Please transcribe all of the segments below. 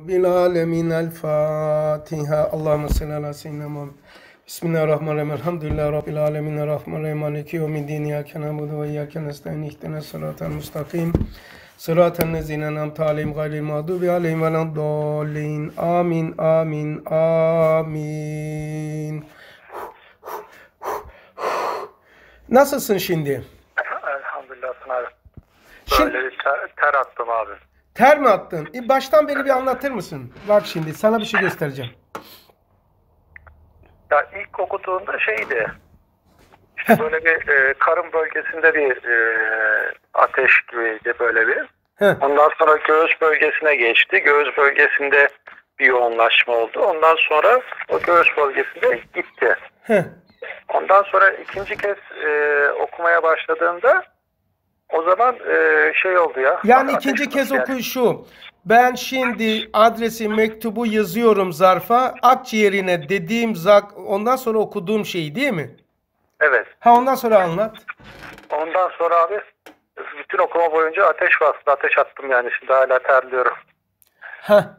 Rabbil alemin el Fatiha. Allahümme salli ala seyyidina Muhammed. Bismillahirrahmanirrahim. Elhamdülillah Rabbil alemin. Rahmanirrahim. Maliki yevmin din. İyyâke na'budu ve iyyâke nestaîn. İhdina sıratal mustakim. Sıratal lezîne en'amte aleyhim gayril mağdubi aleyhim ve lad-dâllin. Amin. Amin. Amin. Nasılsın şimdi? Elhamdülillah sınav. Şimdi... Böyle ter, ter attım abi. Ter mi attın? E baştan beri bir anlatır mısın? Bak şimdi sana bir şey göstereceğim. Ya ilk kokuduğunda şeydi. İşte böyle bir e, karın bölgesinde bir e, ateş gibiydi böyle bir. Ondan sonra göğüs bölgesine geçti. Göğüs bölgesinde bir yoğunlaşma oldu. Ondan sonra o göğüs bölgesinde gitti. Ondan sonra ikinci kez e, okumaya başladığında. O zaman e, şey oldu ya. Yani ikinci kez yani. okuyuşu. Ben şimdi adresi mektubu yazıyorum zarfa. Akciğerine dediğim zak ondan sonra okuduğum şeyi değil mi? Evet. Ha ondan sonra anlat. Ondan sonra abi bütün okuma boyunca ateş bastı. Ateş attım yani şimdi hala terliyorum. Ha.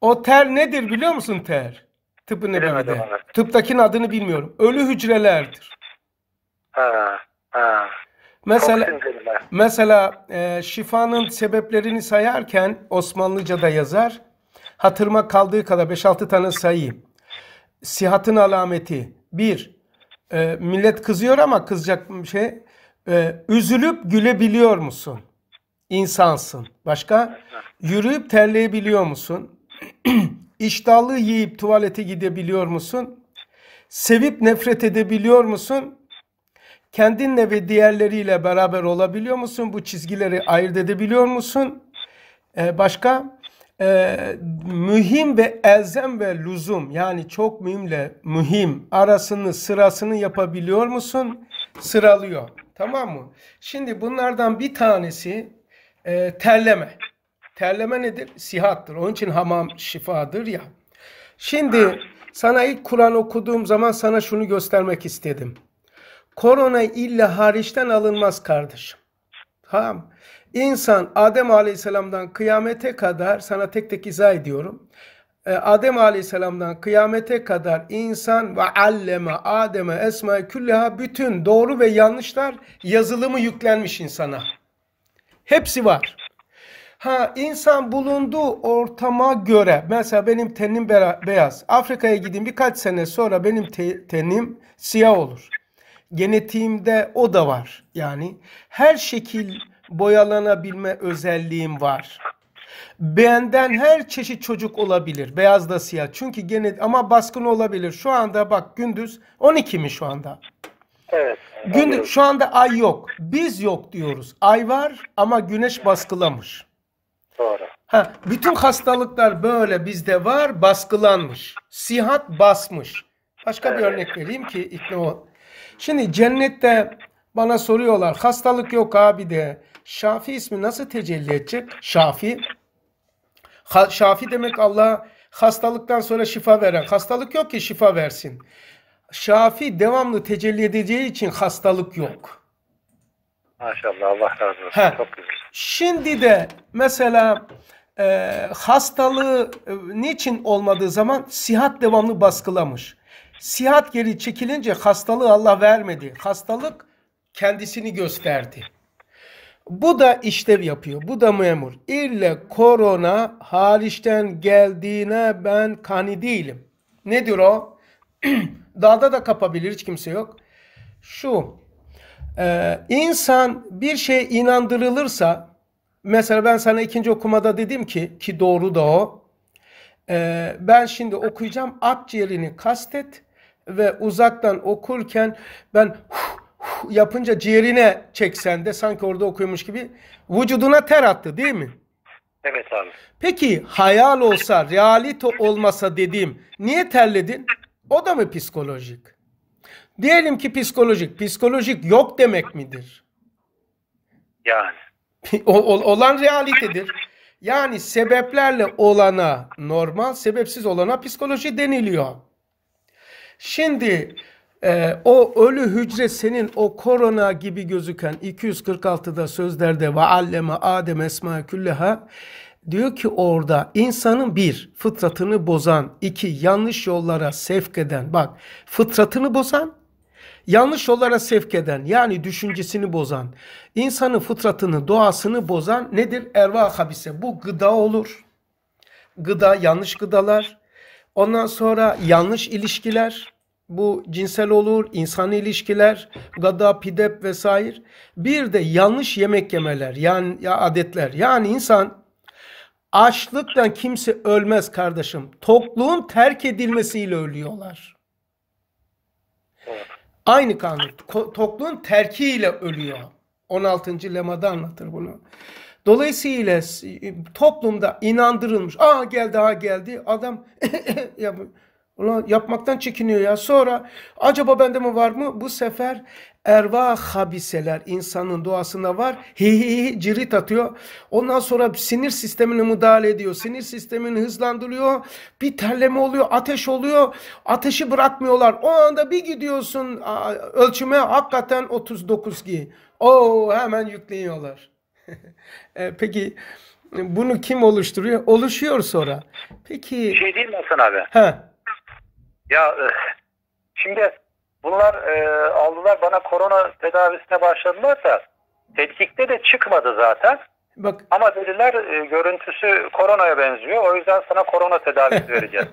O ter nedir biliyor musun ter? Tıpın nedeni. Tıptakinin adını bilmiyorum. Ölü hücrelerdir. Ha. Ha. Mesela mesela e, şifanın sebeplerini sayarken Osmanlıca'da yazar. Hatırıma kaldığı kadar 5-6 tane sayayım. Sihatın alameti. Bir, e, millet kızıyor ama kızacak bir şey. E, üzülüp gülebiliyor musun? İnsansın. Başka? Yürüyüp terleyebiliyor musun? İştahlı yiyip tuvalete gidebiliyor musun? Sevip nefret edebiliyor musun? kendinle ve diğerleriyle beraber olabiliyor musun? Bu çizgileri ayırt edebiliyor musun? Ee, başka? Ee, mühim ve elzem ve lüzum yani çok mühimle mühim arasını sırasını yapabiliyor musun? Sıralıyor. Tamam mı? Şimdi bunlardan bir tanesi e, terleme. Terleme nedir? Sihattır. Onun için hamam şifadır ya. Şimdi sana ilk Kur'an okuduğum zaman sana şunu göstermek istedim. Korona illa hariçten alınmaz kardeşim. Tamam. İnsan Adem Aleyhisselam'dan kıyamete kadar sana tek tek izah ediyorum. E, Adem Aleyhisselam'dan kıyamete kadar insan ve alleme Adem'e esma külleha bütün doğru ve yanlışlar yazılımı yüklenmiş insana. Hepsi var. Ha insan bulunduğu ortama göre mesela benim tenim beyaz. Afrika'ya gideyim birkaç sene sonra benim te tenim siyah olur genetiğimde o da var. Yani her şekil boyalanabilme özelliğim var. Benden her çeşit çocuk olabilir. Beyaz da siyah. Çünkü gene ama baskın olabilir. Şu anda bak gündüz 12 mi şu anda? Evet. Gündüz şu anda ay yok. Biz yok diyoruz. Ay var ama güneş baskılamış. Doğru. Ha, bütün hastalıklar böyle bizde var, baskılanmış. Sihat basmış. Başka evet. bir örnek vereyim ki ikna Şimdi cennette bana soruyorlar hastalık yok abi de. Şafi ismi nasıl tecelli edecek? Şafi. Ha, şafi demek Allah hastalıktan sonra şifa veren. Hastalık yok ki şifa versin. Şafi devamlı tecelli edeceği için hastalık yok. Maşallah Allah razı olsun. Ha. Çok güzel. Şimdi de mesela e, hastalığı e, niçin olmadığı zaman sihat devamlı baskılamış. Sihat geri çekilince hastalığı Allah vermedi. Hastalık kendisini gösterdi. Bu da işlev yapıyor. Bu da memur. İlle korona hariçten geldiğine ben kani değilim. Nedir o? Dağda da kapabilir hiç kimse yok. Şu e, insan bir şey inandırılırsa mesela ben sana ikinci okumada dedim ki ki doğru da o. E, ben şimdi okuyacağım akciğerini kastet ve uzaktan okurken ben huh, huh yapınca ciğerine çeksen de sanki orada okuyormuş gibi vücuduna ter attı değil mi? Evet abi. Peki hayal olsa, realite olmasa dediğim niye terledin? O da mı psikolojik? Diyelim ki psikolojik. Psikolojik yok demek midir? Yani. O, olan realitedir. Yani sebeplerle olana normal, sebepsiz olana psikoloji deniliyor. Şimdi e, o ölü hücre senin o korona gibi gözüken 246'da sözlerde ve alleme Adem esma külleha diyor ki orada insanın bir fıtratını bozan iki yanlış yollara sevk eden bak fıtratını bozan yanlış yollara sevk eden yani düşüncesini bozan insanın fıtratını doğasını bozan nedir? Erva habise bu gıda olur. Gıda yanlış gıdalar Ondan sonra yanlış ilişkiler, bu cinsel olur, insan ilişkiler, gada, pidep vesaire. Bir de yanlış yemek yemeler, yani ya adetler. Yani insan açlıktan kimse ölmez kardeşim. Tokluğun terk edilmesiyle ölüyorlar. Aynı kanun. Tokluğun terkiyle ölüyor. 16. lemada anlatır bunu. Dolayısıyla e, toplumda inandırılmış. Aa geldi ha geldi. Adam ya ulan yapmaktan çekiniyor ya. Sonra acaba bende mi var mı? Bu sefer erva habiseler insanın doğasında var. Hi hi hi cirit atıyor. Ondan sonra sinir sistemine müdahale ediyor. Sinir sistemini hızlandırıyor. Bir terleme oluyor, ateş oluyor. Ateşi bırakmıyorlar. O anda bir gidiyorsun ölçüme hakikaten 39 gi. Oo hemen yükleniyorlar. E, peki bunu kim oluşturuyor? Oluşuyor sonra. Peki. Şey değil mi Hasan abi? Ha. Ya e, şimdi bunlar e, aldılar bana korona tedavisine başladılarsa da tetkikte de çıkmadı zaten. Bak. Ama dediler görüntüsü koronaya benziyor. O yüzden sana korona tedavisi vereceğiz.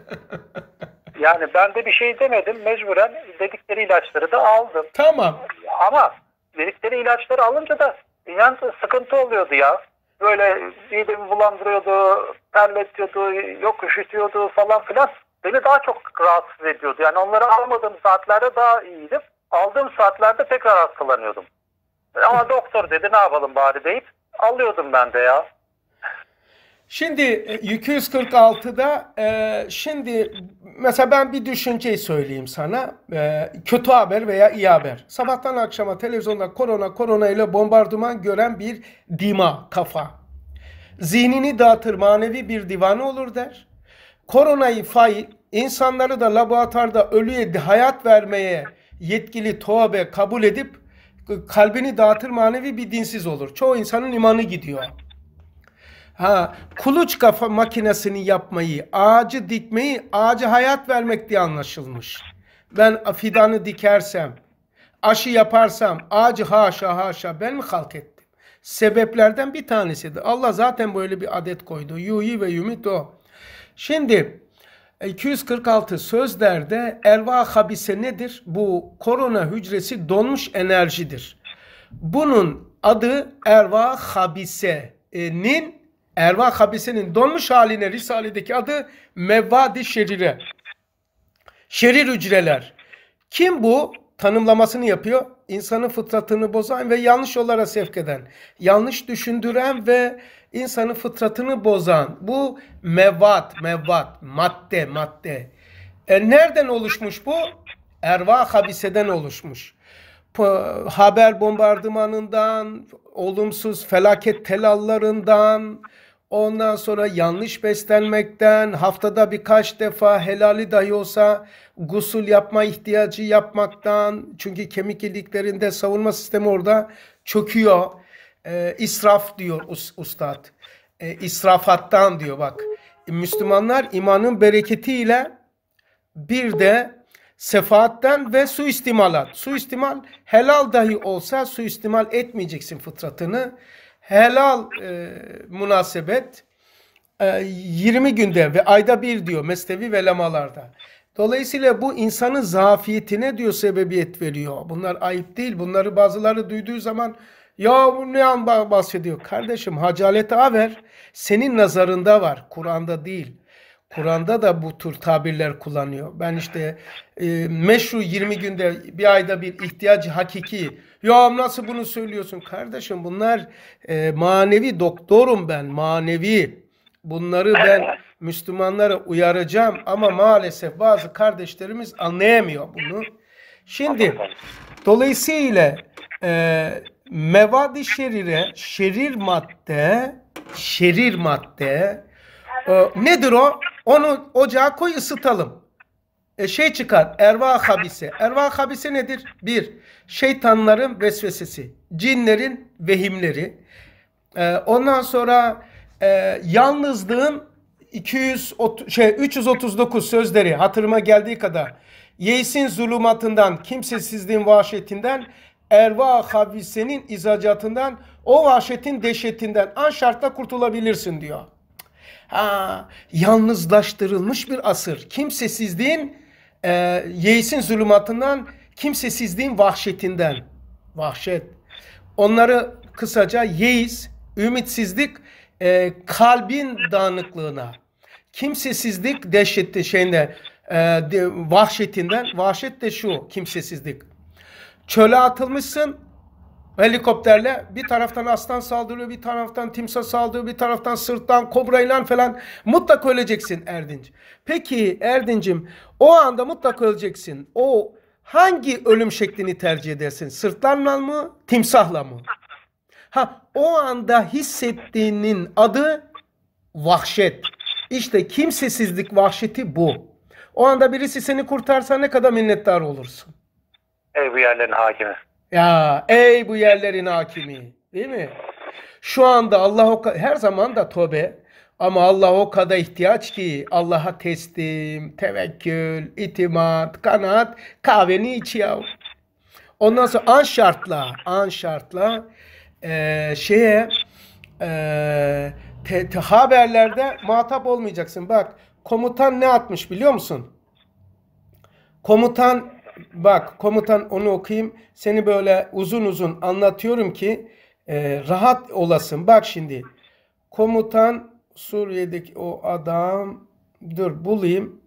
yani ben de bir şey demedim. Mecburen dedikleri ilaçları da aldım. Tamam. Ama dedikleri ilaçları alınca da Yalnız sıkıntı oluyordu ya. Böyle midemi bulandırıyordu, terletiyordu, yok üşütüyordu falan filan. Beni daha çok rahatsız ediyordu. Yani onları almadığım saatlerde daha iyiydim. Aldığım saatlerde tekrar hastalanıyordum. Ama doktor dedi ne yapalım bari deyip alıyordum ben de ya. Şimdi 246'da e, e, şimdi mesela ben bir düşünceyi söyleyeyim sana. E, kötü haber veya iyi haber. Sabahtan akşama televizyonda korona korona ile bombardıman gören bir dima kafa. Zihnini dağıtır manevi bir divanı olur der. Koronayı fay insanları da laboratuvarda ölüye hayat vermeye yetkili toabe kabul edip kalbini dağıtır manevi bir dinsiz olur. Çoğu insanın imanı gidiyor. Ha, kuluçka makinesini yapmayı, ağacı dikmeyi, ağacı hayat vermek diye anlaşılmış. Ben fidanı dikersem, aşı yaparsam, ağacı haşa haşa ben mi halk ettim? Sebeplerden bir tanesidir. Allah zaten böyle bir adet koydu. Yuhi ve yumit o. Şimdi 246 sözlerde erva habise nedir? Bu korona hücresi donmuş enerjidir. Bunun adı erva habisenin Erva habisinin donmuş haline Risale'deki adı mevvadi şerire. Şerir hücreler. Kim bu? Tanımlamasını yapıyor. İnsanın fıtratını bozan ve yanlış yollara sevk eden, yanlış düşündüren ve insanın fıtratını bozan. Bu mevvat, mevvat, madde, madde. E nereden oluşmuş bu? Erva habiseden oluşmuş. Haber bombardımanından, olumsuz felaket telallarından, Ondan sonra yanlış beslenmekten, haftada birkaç defa helali dahi olsa gusül yapma ihtiyacı yapmaktan. Çünkü kemik iliklerinde savunma sistemi orada çöküyor. E, israf diyor ustad. E, israfattan diyor bak. Müslümanlar imanın bereketiyle bir de sefaatten ve suistimalat. Suistimal helal dahi olsa suistimal etmeyeceksin fıtratını helal e, münasebet e, 20 günde ve ayda bir diyor mesnevi ve lemalarda. Dolayısıyla bu insanın zafiyetine diyor sebebiyet veriyor. Bunlar ayıp değil. Bunları bazıları duyduğu zaman ya bu ne an bahsediyor? Kardeşim hacalete aver senin nazarında var. Kur'an'da değil. Kur'an'da da bu tür tabirler kullanıyor. Ben işte e, meşru 20 günde bir ayda bir ihtiyacı hakiki ya nasıl bunu söylüyorsun? Kardeşim bunlar e, manevi doktorum ben. Manevi. Bunları ben Müslümanlara uyaracağım ama maalesef bazı kardeşlerimiz anlayamıyor bunu. Şimdi dolayısıyla e, mevadi şerire, şerir madde, şerir madde e, nedir o? Onu ocağa koy ısıtalım e, şey çıkar. Erva habise. Erva habise nedir? Bir, şeytanların vesvesesi. Cinlerin vehimleri. E, ondan sonra e, yalnızlığın 200, şey, 339 sözleri hatırıma geldiği kadar. Yeisin zulümatından, kimsesizliğin vahşetinden, erva habisenin izacatından, o vahşetin dehşetinden an şartla kurtulabilirsin diyor. Ha, yalnızlaştırılmış bir asır. Kimsesizliğin e, ee, Yeis'in zulümatından, kimsesizliğin vahşetinden. Vahşet. Onları kısaca yeis, ümitsizlik, e, kalbin dağınıklığına, kimsesizlik dehşetli şeyine, e, de, vahşetinden. Vahşet de şu kimsesizlik. Çöle atılmışsın, helikopterle bir taraftan aslan saldırıyor, bir taraftan timsah saldırıyor, bir taraftan sırttan kobrayla falan mutlak öleceksin Erdinç. Peki Erdincim o anda mutlak öleceksin. O hangi ölüm şeklini tercih edersin? Sırtlanla mı, timsahla mı? Ha o anda hissettiğinin adı vahşet. İşte kimsesizlik vahşeti bu. O anda birisi seni kurtarsa ne kadar minnettar olursun. Ey bu hakimi. Ya ey bu yerlerin hakimi. Değil mi? Şu anda Allah o her zaman da tobe, ama Allah o kadar ihtiyaç ki Allah'a teslim, tevekkül, itimat, kanaat kahveni iç ya. Ondan sonra an şartla, an şartla e, şeye e, te, te, haberlerde muhatap olmayacaksın. Bak komutan ne atmış biliyor musun? Komutan bak komutan onu okuyayım. Seni böyle uzun uzun anlatıyorum ki e, rahat olasın. Bak şimdi komutan Suriye'deki o adam dur bulayım.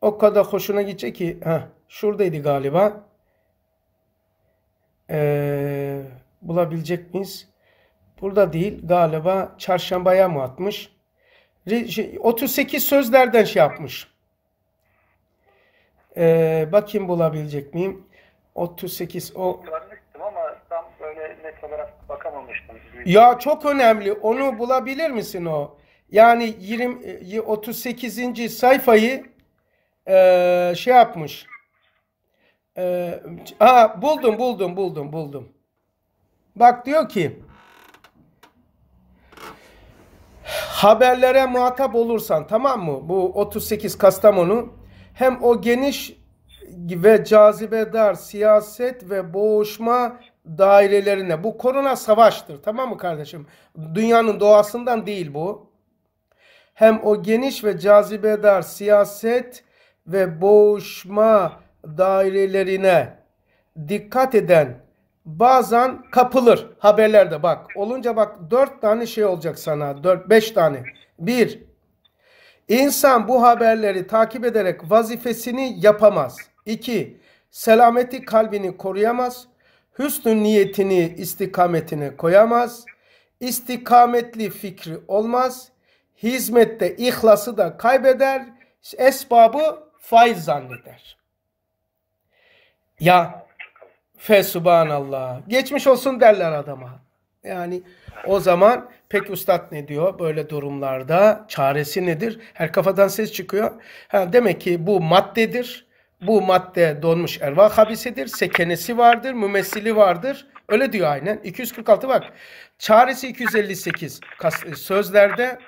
O kadar hoşuna gidecek ki heh, şuradaydı galiba. Ee, bulabilecek miyiz? Burada değil galiba çarşambaya mı atmış? 38 şey, sözlerden şey yapmış. Ee, bakayım bulabilecek miyim? 38 o Görmüştüm ama tam böyle net olarak bakamamıştım. Ya çok önemli. Onu bulabilir misin o? Yani 20 38. E, sayfayı e, şey yapmış. E, aa, buldum buldum buldum buldum. Bak diyor ki haberlere muhatap olursan tamam mı? Bu 38 Kastamonu hem o geniş ve cazibedar siyaset ve boğuşma dairelerine. Bu korona savaştır tamam mı kardeşim? Dünyanın doğasından değil bu. Hem o geniş ve cazibedar siyaset ve boğuşma dairelerine dikkat eden bazen kapılır haberlerde bak. Olunca bak dört tane şey olacak sana. Dört beş tane. Bir İnsan bu haberleri takip ederek vazifesini yapamaz. 2. Selameti kalbini koruyamaz. Hüsnü niyetini istikametine koyamaz. İstikametli fikri olmaz. Hizmette ihlası da kaybeder. Esbabı faiz zanneder. Ya fe subhanallah. Geçmiş olsun derler adama. Yani o zaman Peki ustad ne diyor böyle durumlarda? Çaresi nedir? Her kafadan ses çıkıyor. Ha, demek ki bu maddedir. Bu madde donmuş erva habisidir. Sekenesi vardır, mümessili vardır. Öyle diyor aynen. 246 bak. Çaresi 258. E, sözlerde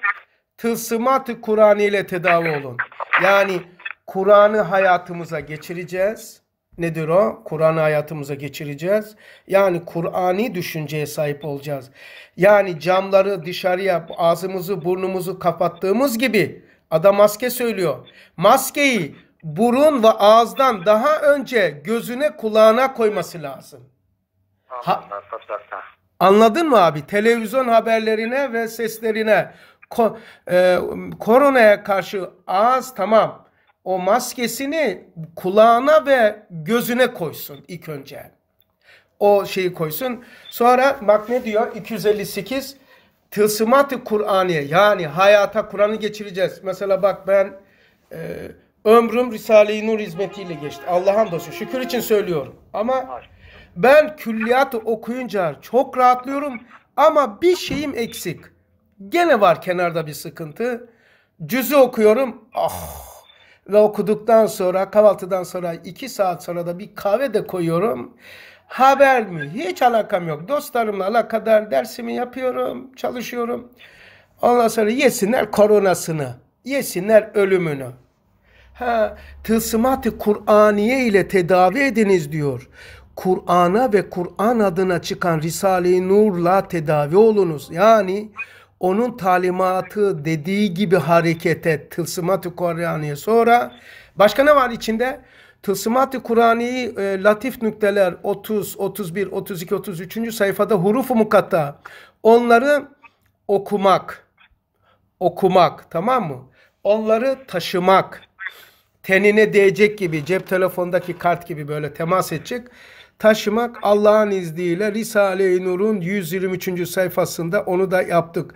tılsımat-ı Kur'an ile tedavi olun. Yani Kur'an'ı hayatımıza geçireceğiz nedir o? Kur'an'ı hayatımıza geçireceğiz. Yani Kur'an'i düşünceye sahip olacağız. Yani camları dışarıya, ağzımızı, burnumuzu kapattığımız gibi adam maske söylüyor. Maskeyi burun ve ağızdan daha önce gözüne, kulağına koyması lazım. Ha, anladın mı abi? Televizyon haberlerine ve seslerine ko, e, koronaya karşı ağız tamam o maskesini kulağına ve gözüne koysun ilk önce. O şeyi koysun. Sonra bak ne diyor 258 tılsımat-ı Kur'aniye yani hayata Kur'an'ı geçireceğiz. Mesela bak ben e, ömrüm Risale-i Nur hizmetiyle geçti. Allah'a dostu. Şükür için söylüyorum. Ama ben külliyatı okuyunca çok rahatlıyorum ama bir şeyim eksik. Gene var kenarda bir sıkıntı. Cüzü okuyorum. Ah ve okuduktan sonra kahvaltıdan sonra iki saat sonra da bir kahve de koyuyorum. Haber mi? Hiç alakam yok. Dostlarımla alakadar dersimi yapıyorum, çalışıyorum. Ondan sonra yesinler koronasını, yesinler ölümünü. Ha, tılsımat-ı Kur'aniye ile tedavi ediniz diyor. Kur'an'a ve Kur'an adına çıkan Risale-i Nur'la tedavi olunuz. Yani onun talimatı dediği gibi hareket et. Tılsımat-ı Kur'an'ı sonra başka ne var içinde? Tılsımat-ı Kur'an'ı e, latif nükteler 30, 31, 32, 33. sayfada huruf-u mukatta. Onları okumak, okumak tamam mı? Onları taşımak, tenine değecek gibi cep telefondaki kart gibi böyle temas edecek taşımak Allah'ın izniyle Risale-i Nur'un 123. sayfasında onu da yaptık.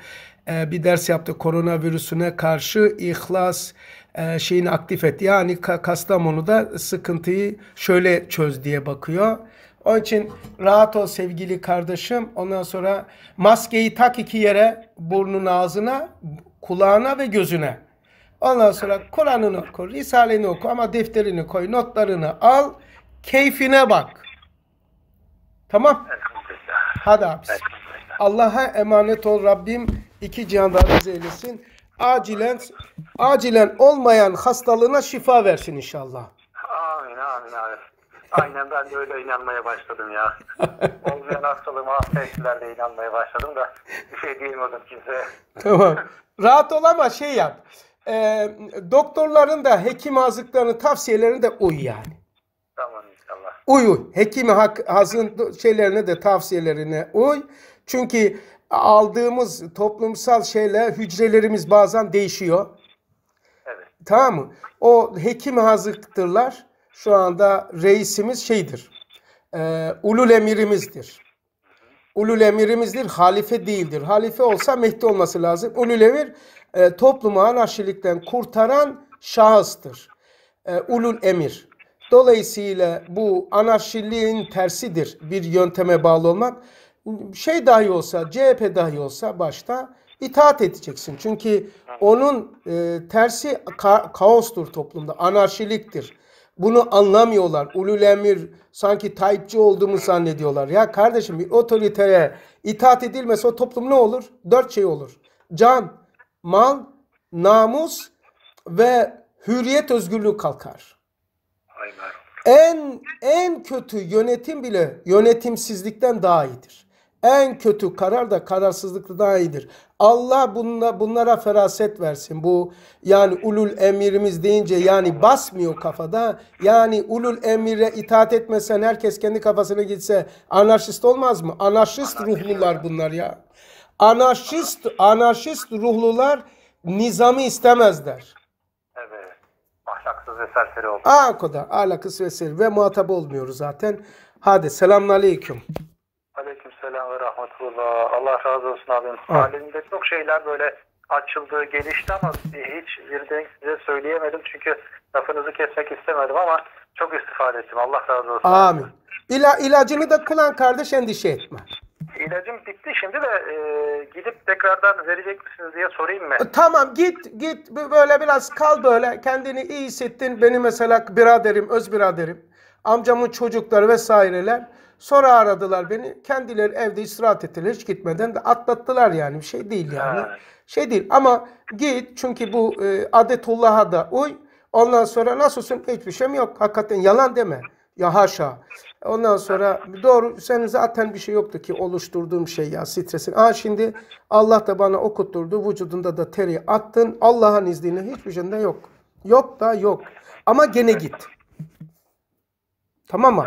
Ee, bir ders yaptık koronavirüsüne karşı ihlas e, şeyini aktif et. Yani Kastamonu'da sıkıntıyı şöyle çöz diye bakıyor. Onun için rahat ol sevgili kardeşim. Ondan sonra maskeyi tak iki yere burnun ağzına, kulağına ve gözüne. Ondan sonra Kur'an'ını oku, Risaleni oku ama defterini koy, notlarını al, keyfine bak. Tamam. Hadi abi. Allah'a emanet ol Rabbim. iki cihanda razı eylesin. Acilen acilen olmayan hastalığına şifa versin inşallah. Amin amin amin. Aynen ben de öyle inanmaya başladım ya. Olmayan hastalığıma affettiler inanmaya başladım da bir şey diyemiyordum kimseye. Tamam. Rahat ol ama şey yap. E, doktorların da hekim azıklarını tavsiyelerini de uy yani uy uy. Hekimi Hak Haz'ın şeylerine de tavsiyelerine uy. Çünkü aldığımız toplumsal şeyler hücrelerimiz bazen değişiyor. Evet. Tamam mı? O hekim hazıktırlar. Şu anda reisimiz şeydir. E, ulul emirimizdir. Ulul emirimizdir. Halife değildir. Halife olsa Mehdi olması lazım. Ulul emir e, toplumu anarşilikten kurtaran şahıstır. E, ulul emir. Dolayısıyla bu anarşiliğin tersidir bir yönteme bağlı olmak. Şey dahi olsa, CHP dahi olsa başta itaat edeceksin. Çünkü onun e, tersi ka- kaostur toplumda, anarşiliktir. Bunu anlamıyorlar. Ulul emir sanki Tayyipçi olduğumu zannediyorlar. Ya kardeşim bir otoriteye itaat edilmese o toplum ne olur? Dört şey olur. Can, mal, namus ve hürriyet özgürlüğü kalkar. En en kötü yönetim bile yönetimsizlikten daha iyidir. En kötü karar da kararsızlıktan daha iyidir. Allah bunla, bunlara feraset versin. Bu yani ulul emirimiz deyince yani basmıyor kafada. Yani ulul emire itaat etmesen herkes kendi kafasına gitse anarşist olmaz mı? Anarşist ruhlular bunlar ya. Anarşist, anarşist ruhlular nizamı istemezler alakasız ve serseri oldu. Aa o kadar alakasız ve serseri ve muhatap olmuyoruz zaten. Hadi selamun aleyküm. Aleyküm selam ve rahmetullah. Allah razı olsun abim. Ha. çok şeyler böyle açıldı, gelişti ama hiç bir birden size söyleyemedim. Çünkü lafınızı kesmek istemedim ama çok istifade ettim. Allah razı olsun. Amin. İla, ilacını da kullan kardeş endişe etme ilacım bitti şimdi de e, gidip tekrardan verecek misiniz diye sorayım mı? E, tamam git git böyle biraz kal böyle kendini iyi hissettin. Beni mesela biraderim öz biraderim amcamın çocukları vesaireler sonra aradılar beni kendileri evde istirahat ettiler hiç gitmeden de atlattılar yani bir şey değil yani. Ha. Şey değil ama git çünkü bu e, adetullah'a da uy. Ondan sonra nasılsın hiçbir mi yok. Hakikaten yalan deme. Ya haşa. Ondan sonra doğru sen zaten bir şey yoktu ki oluşturduğum şey ya stresin. Aa şimdi Allah da bana okutturdu. Vücudunda da teri attın. Allah'ın izniyle hiçbir şeyinde yok. Yok da yok. Ama gene git. Tamam mı?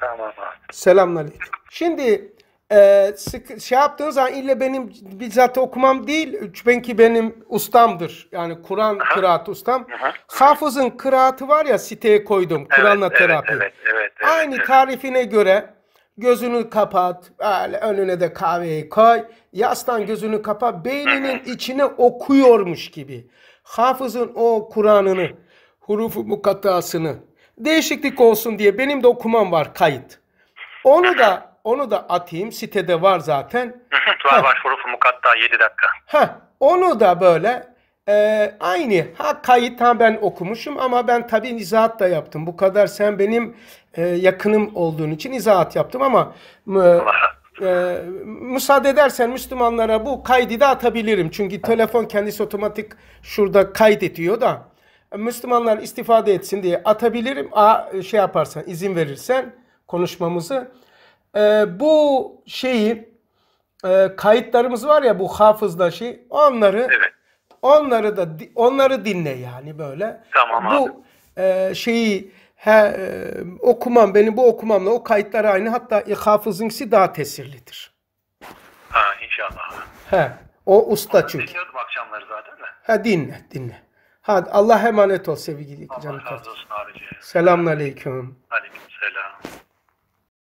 Tamam abi. Selamünaleyküm. Şimdi e, sık, şey yaptığınız zaman ille benim bizzat okumam değil. Çünkü benim ustamdır. Yani Kur'an kıraat ustam. Hafız'ın kıraatı var ya siteye koydum. Evet, Kur'an'la evet, terapi. Evet, evet, evet, Aynı evet. tarifine göre gözünü kapat. Öyle önüne de kahveyi koy. Yastan gözünü kapa Beyninin Aha. içine okuyormuş gibi. Hafız'ın o Kur'an'ını, hurufu mukattasını değişiklik olsun diye benim de okumam var kayıt. Onu da onu da atayım. Sitede var zaten. var var. Hurufu mukatta 7 dakika. Ha Onu da böyle e, aynı. Ha kayıt ha ben okumuşum ama ben tabii izahat da yaptım. Bu kadar sen benim e, yakınım olduğun için izahat yaptım ama e, e, müsaade edersen Müslümanlara bu kaydı da atabilirim. Çünkü telefon kendisi otomatik şurada kaydediyor da. Müslümanlar istifade etsin diye atabilirim. A, şey yaparsan izin verirsen konuşmamızı e, bu şeyi e, kayıtlarımız var ya bu hafızla şey onları evet. onları da onları dinle yani böyle. Tamam abi. Bu e, şeyi he, e, okumam benim bu okumamla o kayıtlar aynı hatta e, hafızınki daha tesirlidir. Ha inşallah. He. O usta Onu çünkü. Dinliyordum akşamları zaten de. Ha dinle dinle. Hadi Allah emanet ol sevgili Allah canım. Allah razı olsun abiciğim. Selamun aleyküm. Aleyküm selam.